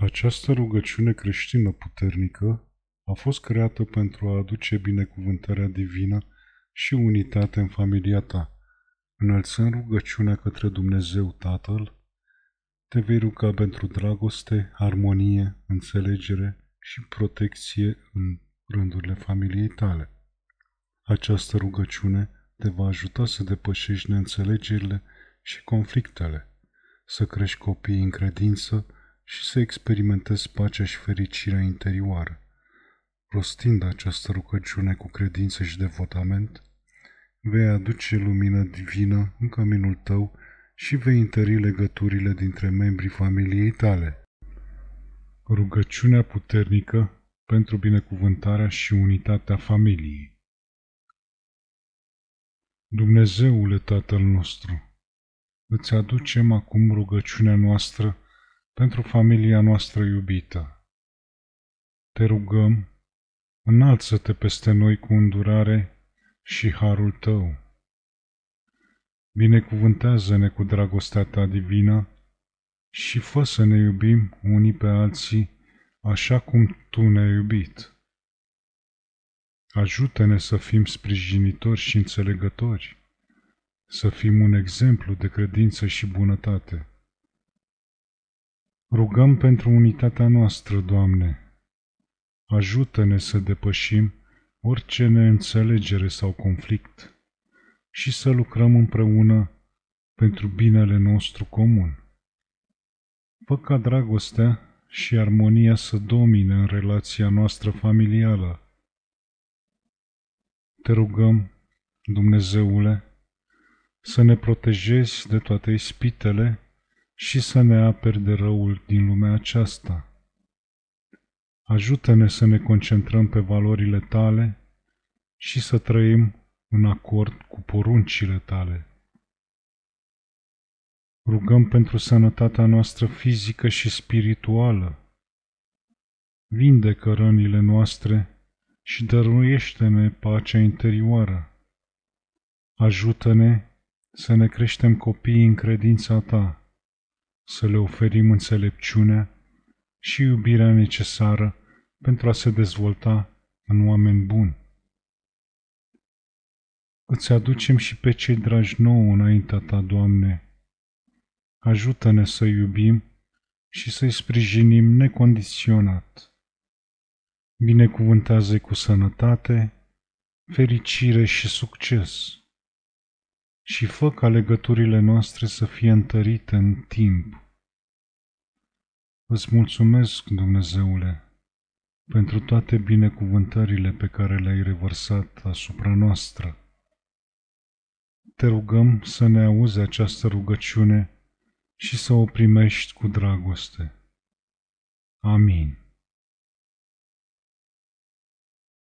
Această rugăciune creștină puternică a fost creată pentru a aduce binecuvântarea divină și unitate în familia ta. Înălțând rugăciunea către Dumnezeu Tatăl, te vei ruga pentru dragoste, armonie, înțelegere și protecție în rândurile familiei tale. Această rugăciune te va ajuta să depășești neînțelegerile și conflictele, să crești copiii în credință, și să experimentez pacea și fericirea interioară. Rostind această rugăciune cu credință și devotament, vei aduce lumină divină în caminul tău și vei întări legăturile dintre membrii familiei tale. Rugăciunea puternică pentru binecuvântarea și unitatea familiei. Dumnezeule Tatăl nostru, îți aducem acum rugăciunea noastră pentru familia noastră iubită. Te rugăm, înalță-te peste noi cu îndurare și harul tău. Binecuvântează-ne cu dragostea ta divină și fă să ne iubim unii pe alții așa cum tu ne-ai iubit. Ajută-ne să fim sprijinitori și înțelegători, să fim un exemplu de credință și bunătate. Rugăm pentru unitatea noastră, Doamne. Ajută-ne să depășim orice neînțelegere sau conflict și să lucrăm împreună pentru binele nostru comun. Fă ca dragostea și armonia să domine în relația noastră familială. Te rugăm, Dumnezeule, să ne protejezi de toate ispitele și să ne aperi de răul din lumea aceasta. Ajută-ne să ne concentrăm pe valorile tale și să trăim în acord cu poruncile tale. Rugăm pentru sănătatea noastră fizică și spirituală. Vindecă rănile noastre și dăruiește-ne pacea interioară. Ajută-ne să ne creștem copiii în credința Ta să le oferim înțelepciunea și iubirea necesară pentru a se dezvolta în oameni buni. Îți aducem și pe cei dragi nou înaintea Ta, Doamne. Ajută-ne să iubim și să-i sprijinim necondiționat. Binecuvântează cu sănătate, fericire și succes și fă ca legăturile noastre să fie întărite în timp. Îți mulțumesc, Dumnezeule, pentru toate binecuvântările pe care le-ai revărsat asupra noastră. Te rugăm să ne auzi această rugăciune și să o primești cu dragoste. Amin.